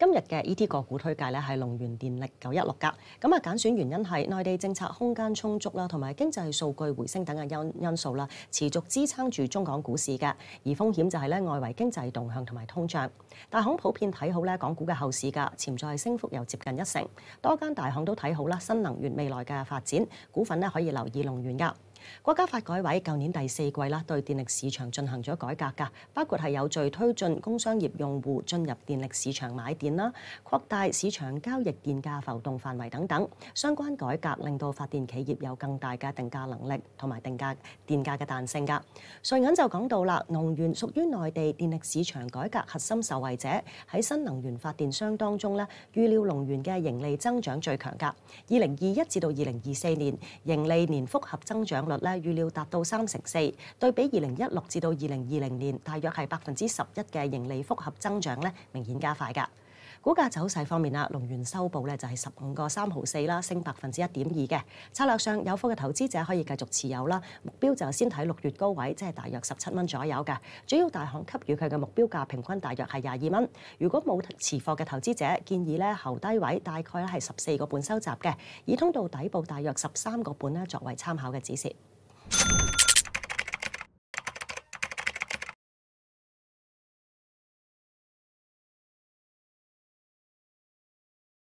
今日嘅 E T 個股推介咧係龍源電力九一六格，咁啊揀選原因係內地政策空間充足啦，同埋經濟數據回升等嘅因因素啦，持續支撐住中港股市嘅。而風險就係咧外圍經濟動向同埋通脹。大行普遍睇好咧港股嘅後市噶，潛在升幅又接近一成。多間大行都睇好啦，新能源未來嘅發展股份咧可以留意龍源噶。國家發改委舊年第四季啦，對電力市場進行咗改革噶，包括係有序推進工商業用戶進入電力市場買電啦，擴大市場交易電價浮動範圍等等。相關改革令到發電企業有更大嘅定價能力同埋定價電價嘅彈性㗎。瑞銀就講到啦，能源屬於內地電力市場改革核心受惠者，喺新能源發電商當中咧，預料能源嘅盈利增長最強噶。二零二一至到二零二四年，盈利年複合增長。率咧預料達到三成四，對比二零一六至到二零二零年大約係百分之十一嘅盈利複合增長咧，明顯加快㗎。股價走勢方面啦，龍源收報咧就係十五個三毫四啦，升百分之一點二嘅策略上，有貨嘅投資者可以繼續持有啦。目標就先睇六月高位，即係大約十七蚊左右嘅主要大行給予佢嘅目標價平均大約係廿二蚊。如果冇持貨嘅投資者，建議咧後低位大概咧係十四个半收集嘅，以通道底部大約十三個半咧作為參考嘅指示。